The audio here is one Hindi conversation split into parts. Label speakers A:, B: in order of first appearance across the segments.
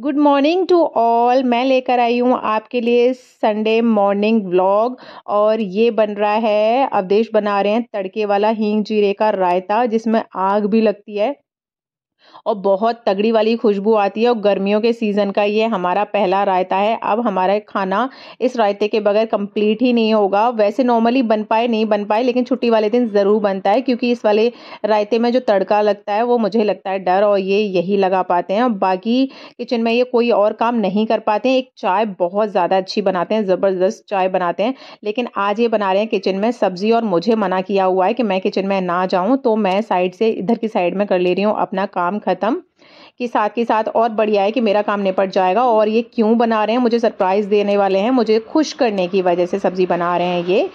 A: गुड मॉर्निंग टू ऑल मैं लेकर आई हूँ आपके लिए संडे मॉर्निंग व्लॉग और ये बन रहा है अवदेश बना रहे हैं तड़के वाला हींग जीरे का रायता जिसमें आग भी लगती है और बहुत तगड़ी वाली खुशबू आती है और गर्मियों के सीज़न का ये हमारा पहला रायता है अब हमारा खाना इस रायते के बगैर कंप्लीट ही नहीं होगा वैसे नॉर्मली बन पाए नहीं बन पाए लेकिन छुट्टी वाले दिन ज़रूर बनता है क्योंकि इस वाले रायते में जो तड़का लगता है वो मुझे लगता है डर और ये यही लगा पाते हैं और बाकी किचन में ये कोई और काम नहीं कर पाते हैं एक चाय बहुत ज़्यादा अच्छी बनाते हैं ज़बरदस्त चाय बनाते हैं लेकिन आज ये बना रहे हैं किचन में सब्ज़ी और मुझे मना किया हुआ है कि मैं किचन में ना जाऊँ तो मैं साइड से इधर की साइड में कर ले रही हूँ अपना काम काम ख़त्म कि साथ ही साथ और बढ़िया है कि मेरा काम निपट जाएगा और ये क्यों बना रहे हैं मुझे सरप्राइज़ देने वाले हैं मुझे खुश करने की वजह से सब्ज़ी बना रहे हैं ये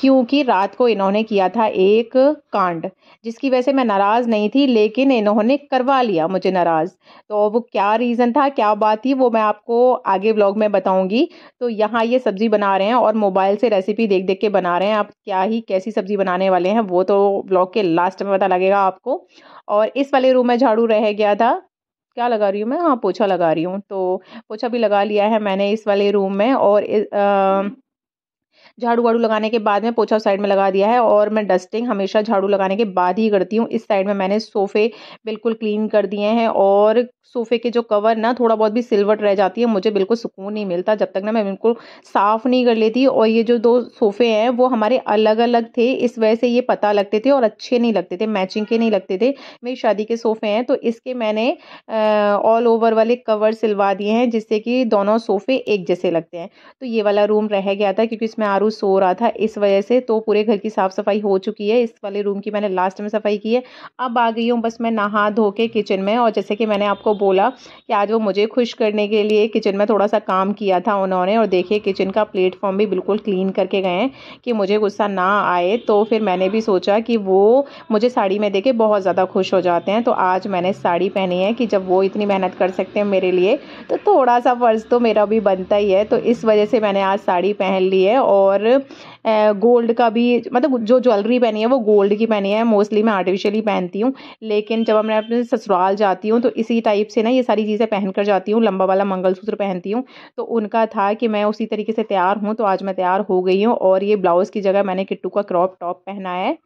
A: क्योंकि रात को इन्होंने किया था एक कांड जिसकी वजह से मैं नाराज़ नहीं थी लेकिन इन्होंने करवा लिया मुझे नाराज़ तो वो क्या रीज़न था क्या बात थी वो मैं आपको आगे ब्लॉग में बताऊँगी तो यहाँ ये सब्ज़ी बना रहे हैं और मोबाइल से रेसिपी देख देख के बना रहे हैं आप क्या ही कैसी सब्ज़ी बनाने वाले हैं वो तो ब्लॉग के लास्ट में पता लगेगा आपको और इस वाले रूम में झाड़ू रह गया था क्या लगा रही हूँ मैं हाँ पोछा लगा रही हूँ तो पोछा भी लगा लिया है मैंने इस वाले रूम में और झाड़ू वाड़ू लगाने के बाद में पोछा साइड में लगा दिया है और मैं डस्टिंग हमेशा झाड़ू लगाने के बाद ही करती हूँ इस साइड में मैंने सोफ़े बिल्कुल क्लीन कर दिए हैं और सोफ़े के जो कवर ना थोड़ा बहुत भी सिल्वट रह जाती है मुझे बिल्कुल सुकून नहीं मिलता जब तक ना मैं बिल्कुल साफ़ नहीं कर लेती और ये जो दो सोफ़े हैं वो हमारे अलग अलग थे इस वजह से ये पता लगते थे और अच्छे नहीं लगते थे मैचिंग के नहीं लगते थे मेरी शादी के सोफ़े हैं तो इसके मैंने ऑल ओवर वाले कवर सिलवा दिए हैं जिससे कि दोनों सोफ़े एक जैसे लगते हैं तो ये वाला रूम रह गया था क्योंकि इसमें आरू सो रहा था इस वजह से तो पूरे घर की साफ़ सफाई हो चुकी है इस वाले रूम की मैंने लास्ट में सफाई की है अब आ गई हूँ बस मैं नहा धो के किचन में और जैसे कि मैंने आपको बोला कि आज वो मुझे खुश करने के लिए किचन में थोड़ा सा काम किया था उन्होंने और देखिए किचन का प्लेटफॉर्म भी बिल्कुल क्लीन करके गए हैं कि मुझे गुस्सा ना आए तो फिर मैंने भी सोचा कि वो मुझे साड़ी में देखे बहुत ज़्यादा खुश हो जाते हैं तो आज मैंने साड़ी पहनी है कि जब वो इतनी मेहनत कर सकते हैं मेरे लिए तो थोड़ा सा फ़र्ज़ तो मेरा भी बनता ही है तो इस वजह से मैंने आज साड़ी पहन ली है और और गोल्ड का भी मतलब जो ज्वेलरी पहनी है वो गोल्ड की पहनी है मोस्टली मैं आर्टिफिशियली पहनती हूँ लेकिन जब मैं अपने ससुराल जाती हूँ तो इसी टाइप से ना ये सारी चीज़ें पहन कर जाती हूँ लंबा वाला मंगलसूत्र पहनती हूँ तो उनका था कि मैं उसी तरीके से तैयार हूँ तो आज मैं तैयार हो गई हूँ और ये ब्लाउज़ की जगह मैंने किट्टू का क्रॉप टॉप पहना है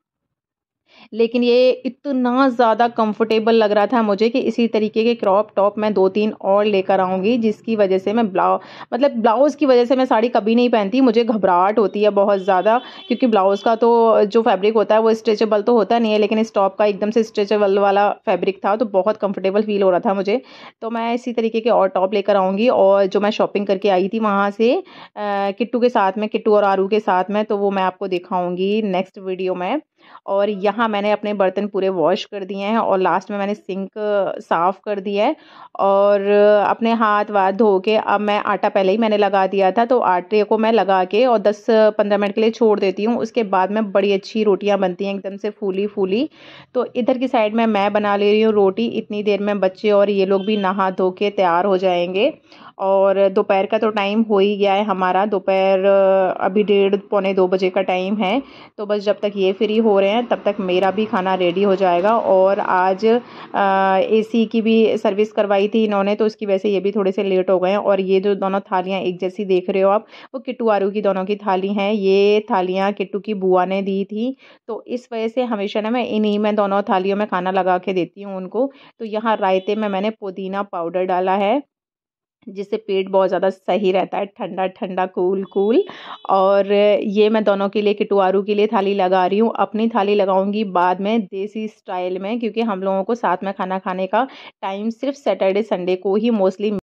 A: लेकिन ये इतना ज़्यादा कंफर्टेबल लग रहा था मुझे कि इसी तरीके के क्रॉप टॉप मैं दो तीन और लेकर आऊँगी जिसकी वजह से मैं ब्लाउ मतलब ब्लाउज़ की वजह से मैं साड़ी कभी नहीं पहनती मुझे घबराहट होती है बहुत ज़्यादा क्योंकि ब्लाउज़ का तो जो फैब्रिक होता है वो स्ट्रेचेबल तो होता नहीं है लेकिन इस टॉप का एकदम से स्ट्रेचेबल वाला फैब्रिक था तो बहुत कम्फर्टेबल फील हो रहा था मुझे तो मैं इसी तरीके के और टॉप लेकर आऊँगी और जो मैं शॉपिंग करके आई थी वहाँ से किट्टू के साथ में किट्टू और आरू के साथ में तो वो मैं आपको दिखाऊँगी नेक्स्ट वीडियो में और यहाँ मैंने अपने बर्तन पूरे वॉश कर दिए हैं और लास्ट में मैंने सिंक साफ़ कर दिया है और अपने हाथ वाथ धो के अब मैं आटा पहले ही मैंने लगा दिया था तो आटे को मैं लगा के और दस पंद्रह मिनट के लिए छोड़ देती हूँ उसके बाद में बड़ी अच्छी रोटियाँ बनती हैं एकदम से फूली फूली तो इधर की साइड में मैं बना ले रही हूँ रोटी इतनी देर में बच्चे और ये लोग भी नहा धो के तैयार हो जाएंगे और दोपहर का तो टाइम हो ही गया है हमारा दोपहर अभी डेढ़ पौने दो बजे का टाइम है तो बस जब तक ये फ्री हो रहे हैं तब तक मेरा भी खाना रेडी हो जाएगा और आज एसी की भी सर्विस करवाई थी इन्होंने तो उसकी वजह से ये भी थोड़े से लेट हो गए हैं और ये जो दोनों थालियाँ एक जैसी देख रहे हो आप वो किट्टू आरू की दोनों की थाली हैं ये थालियाँ किट्टू की बुआ ने दी थी तो इस वजह से हमेशा ना मैं इन्हीं में दोनों थालियों में खाना लगा के देती हूँ उनको तो यहाँ रायते में मैंने पुदीना पाउडर डाला है जिससे पेट बहुत ज़्यादा सही रहता है ठंडा ठंडा कूल कूल और ये मैं दोनों के लिए किटुआरू के लिए थाली लगा रही हूँ अपनी थाली लगाऊंगी बाद में देसी स्टाइल में क्योंकि हम लोगों को साथ में खाना खाने का टाइम सिर्फ सैटरडे संडे को ही मोस्टली